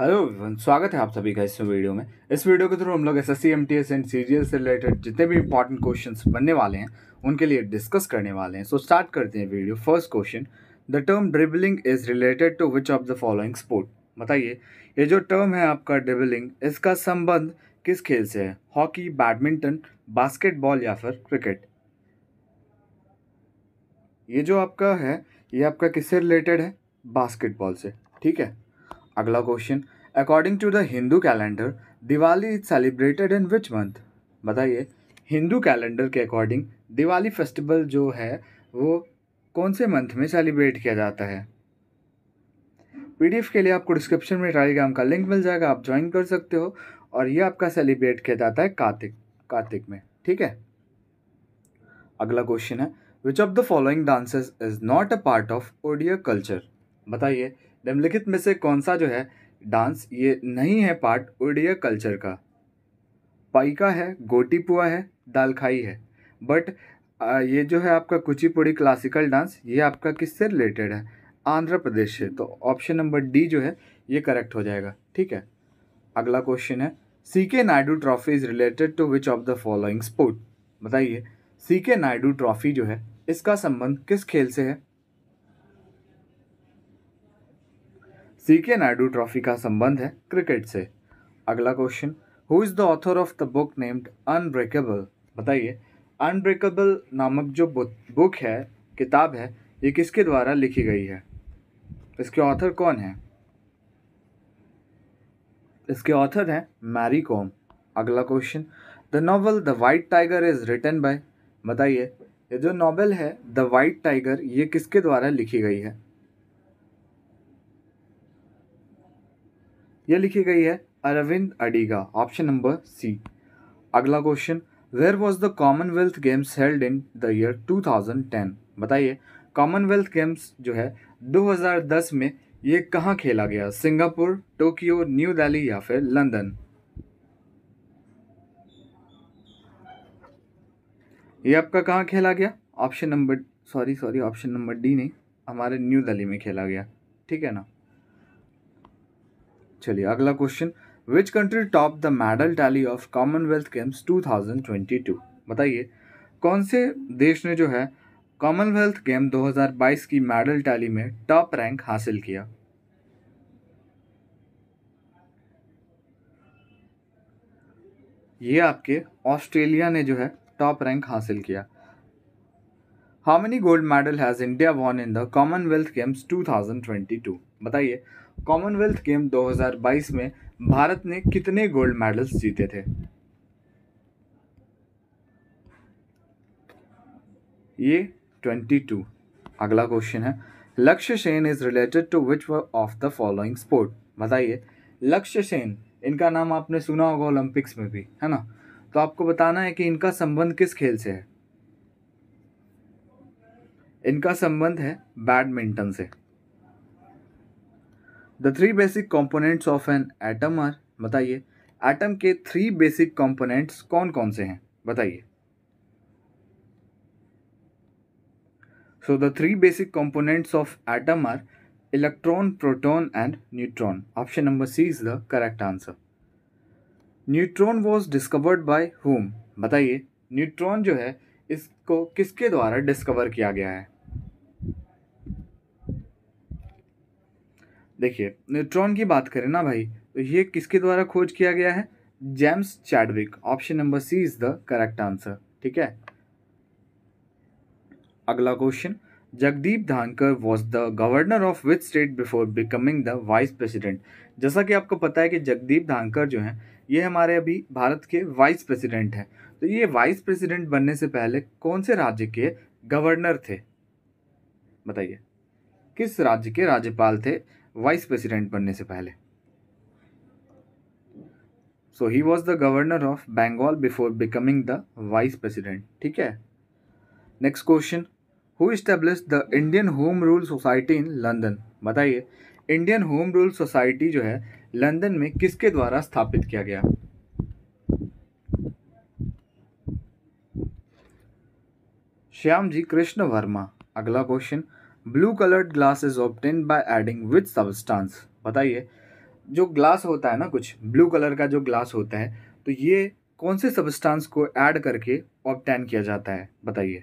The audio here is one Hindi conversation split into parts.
हेलो एवरीवन स्वागत है आप सभी का इस वीडियो में इस वीडियो के थ्रू हम लोग S S C M T S and C से रिलेटेड जितने भी इंपॉर्टेंट क्वेश्चन बनने वाले हैं उनके लिए डिस्कस करने वाले हैं सो so, स्टार्ट करते हैं video first question the term dribbling is related to which of the following sport बताइए ये जो टर्म है आपका ड्रिबलिंग इसका संबंध किस खेल से है हॉकी बैडमिंटन बास्केटबॉल या फिर क्रिकेट ये जो आपका है ये आपका किससे रिलेटेड है बास्केटबॉल से ठीक है अगला question according to the Hindu calendar Diwali is celebrated in which month बताइए हिंदू कैलेंडर के अकॉर्डिंग दिवाली फेस्टिवल जो है वो कौन से मंथ में सेलिब्रेट किया जाता है पीडीएफ के लिए आपको डिस्क्रिप्शन में टेलीग्राम का लिंक मिल जाएगा आप ज्वाइन कर सकते हो और ये आपका सेलिब्रेट किया जाता है कार्तिक कार्तिक में ठीक है अगला क्वेश्चन है which of the following dances is not a part of Odia culture बताइए निम्नलिखित में से कौन सा जो है डांस ये नहीं है पार्ट उड़िया कल्चर का पाइका है गोटीपुआ है दालखाई है बट ये जो है आपका कुचिपुड़ी क्लासिकल डांस ये आपका किससे रिलेटेड है आंध्र प्रदेश से तो ऑप्शन नंबर डी जो है ये करेक्ट हो जाएगा ठीक है अगला क्वेश्चन है C K Naidu trophy is related to which of the following sport बताइए सी के नायडू ट्रॉफी जो है इसका संबंध किस खेल से है सी के नायडू ट्रॉफी का संबंध है क्रिकेट से अगला question who is the author of the book named unbreakable बताइए अनब्रेकेबल नामक जो बुक है किताब है ये किसके द्वारा लिखी गई है इसके ऑथर कौन है इसके ऑथर हैं मैरी कॉम अगला question the novel the white tiger is written by बताइए ये जो नावल है द वाइट टाइगर ये किसके द्वारा लिखी गई है यह लिखी गई है Arvind Adiga option number C अगला question where was the Commonwealth Games held in the year 2010 बताइए कॉमनवेल्थ गेम्स जो है 2010 में ये कहाँ खेला गया सिंगापुर टोक्यो न्यू दिल्ली या फिर लंदन ये आपका कहाँ खेला गया option number sorry sorry option number D नहीं हमारे न्यू दिल्ली में खेला गया ठीक है ना चलिए अगला question which country top the medal tally of Commonwealth Games 2022 बताइए कौन से देश ने जो है कॉमनवेल्थ गेम 2022 की मेडल टैली में टॉप रैंक हासिल किया ये आपके ऑस्ट्रेलिया ने जो है टॉप रैंक हासिल किया how many gold medal has India won in the Commonwealth Games 2022 बताइए कॉमनवेल्थ गेम 2022 में भारत ने कितने गोल्ड मेडल्स जीते थे ये 22 अगला क्वेश्चन है Lakshya Sen is related to which of the following sport बताइए लक्ष्य सेन इनका नाम आपने सुना होगा ओलंपिक्स में भी है ना तो आपको बताना है कि इनका संबंध किस खेल से है इनका संबंध है बैडमिंटन से the three basic components of an atom are बताइए एटम के थ्री बेसिक कॉम्पोनेंट्स कौन कौन से हैं बताइए so the three basic components of atom are electron proton and neutron option number C is the correct answer neutron was discovered by whom बताइए न्यूट्रॉन जो है इसको किसके द्वारा डिस्कवर किया गया है देखिए न्यूट्रॉन की बात करें ना भाई तो ये किसके द्वारा खोज किया गया है James Chadwick option number C is the correct answer ठीक है अगला question Jagdeep Dhankhar was the governor of which state before becoming the vice president जैसा कि आपको पता है कि जगदीप धानकर जो हैं ये हमारे अभी भारत के वाइस प्रेसिडेंट हैं तो ये वाइस प्रेसिडेंट बनने से पहले कौन से राज्य के गवर्नर थे बताइए किस राज्य के राज्यपाल थे वाइस प्रेसिडेंट बनने से पहले so he was the governor of Bengal before becoming the vice president ठीक है next question who establish the Indian Home Rule Society in London बताइए इंडियन होम रूल सोसाइटी जो है लंदन में किसके द्वारा स्थापित किया गया श्याम जी कृष्ण वर्मा अगला question blue coloured glass is obtain by adding with substance बताइए जो ग्लास होता है ना कुछ ब्लू कलर का जो ग्लास होता है तो ये कौन से सबस्टांस को ऐड करके ऑप्टेन किया जाता है बताइए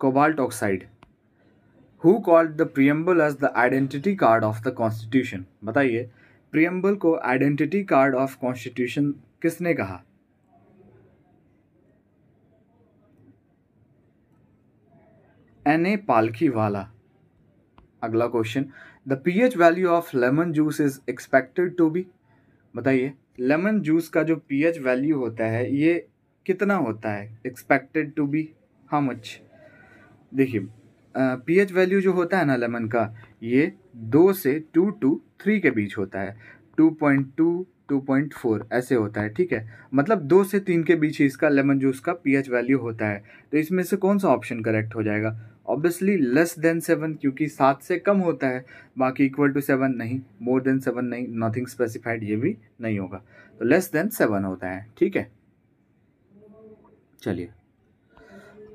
cobalt oxide who called the preamble as the identity card of the constitution बताइए प्रियम्बल को आइडेंटिटी कार्ड ऑफ कॉन्स्टिट्यूशन किसने कहा एन ए पालखी वाला अगला question the P H value of lemon juice is expected to be बताइए लेमन जूस का जो पी एच वैल्यू होता है ये कितना होता है expected to be how much देखिए पी एच वैल्यू जो होता है ना लेमन का ये दो से टू टू थ्री के बीच होता है two point two two point four ऐसे होता है ठीक है मतलब दो से तीन के बीच ही इसका लेमन जूस का पीएच वैल्यू होता है तो इसमें से कौन सा ऑप्शन करेक्ट हो जाएगा ऑब्वियसली लेस देन सेवन क्योंकि सात से कम होता है बाकी इक्वल टू सेवन नहीं मोर देन सेवन नहीं नथिंग स्पेसिफाइड ये भी नहीं होगा तो लेस देन सेवन होता है ठीक है चलिए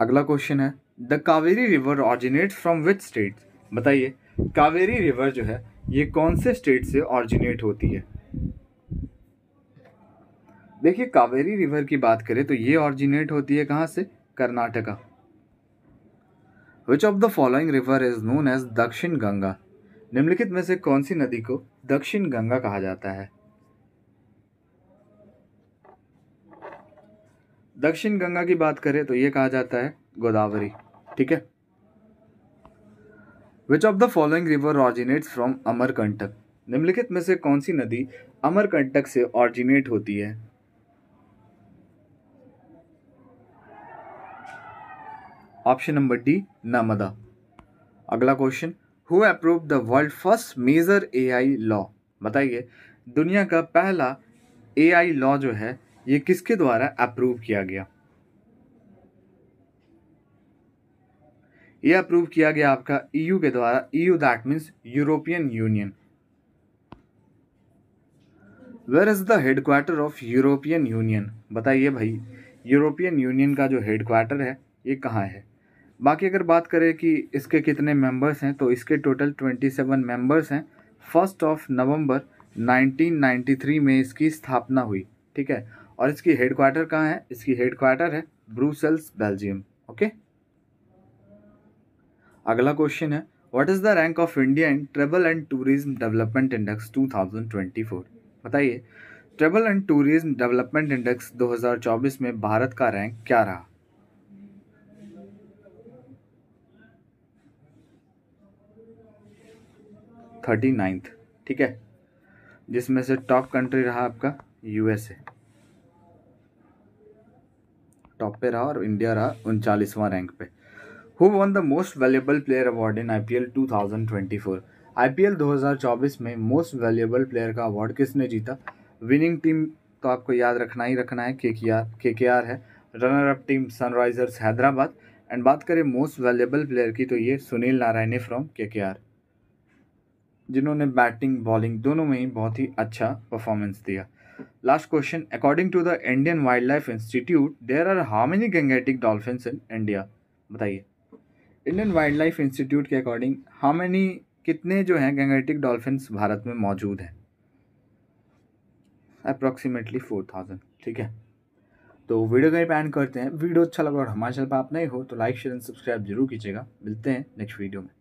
अगला क्वेश्चन है the Kaveri river originate from which state बताइए कावेरी रिवर जो है ये कौन से स्टेट से ऑरिजिनेट होती है देखिए कावेरी रिवर की बात करें तो ये ऑरिजिनेट होती है कहाँ से Karnataka which of the following river is known as Dakshin Ganga निम्नलिखित में से कौन सी नदी को दक्षिण गंगा कहा जाता है दक्षिण गंगा की बात करें तो ये कहा जाता है गोदावरी ठीक है which of the following river originates from Amarkantak निम्नलिखित में से कौन सी नदी अमरकंटक से ऑरिजिनेट होती है ऑप्शन नंबर डी नर्मदा अगला question who approve the world first major AI law बताइए दुनिया का पहला एआई लॉ जो है ये किसके द्वारा अप्रूव किया गया ये अप्रूव किया गया आपका ईयू e के द्वारा EU that means European Union where is the headquarter of European Union बताइए भाई यूरोपियन यूनियन का जो हेडक्वार्टर है ये कहाँ है बाकी अगर बात करें कि इसके कितने मेंबर्स हैं तो इसके टोटल 27 मेंबर्स हैं फर्स्ट ऑफ नवंबर 1993 में इसकी स्थापना हुई ठीक है और इसकी हेड क्वार्टर कहाँ है इसकी हेड क्वार्टर है ब्रूसल्स बेल्जियम ओके अगला क्वेश्चन है what is the rank of India in travel and tourism development index two बताइए travel and tourism development index दो में भारत का रैंक क्या रहा थर्टी नाइन्थ ठीक है जिसमें से टॉप कंट्री रहा आपका यूएसए टॉप पे रहा और इंडिया रहा उनचालीसवां रैंक पे who won the most valuable player award in IPL 2024 IPL 2024 में मोस्ट वैल्यूबल प्लेयर का अवार्ड किसने जीता विनिंग टीम तो आपको याद रखना ही रखना है के के आर है runner up team Sunrisers Hyderabad and बात करें मोस्ट वैल्यूबल प्लेयर की तो ये सुनील नारायणी फ्रॉम के के आर जिन्होंने बैटिंग बॉलिंग दोनों में ही बहुत ही अच्छा परफॉर्मेंस दिया last question according to the Indian wild life institute there are how many Gangetic dolphin in India बताइए इंडियन वाइल्ड लाइफ इंस्टीट्यूट के अकॉर्डिंग हाउ मेनी कितने जो हैं गंगेटिक डॉल्फिन्स भारत में मौजूद हैं अप्रॉक्सीमेटली फोर थाउजेंड ठीक है तो वीडियो का ही पैन करते हैं वीडियो अच्छा लगा और हमारे चल पर आप नहीं हो तो लाइक शेयर एंड सब्सक्राइब जरूर कीजिएगा मिलते हैं नेक्स्ट वीडियो में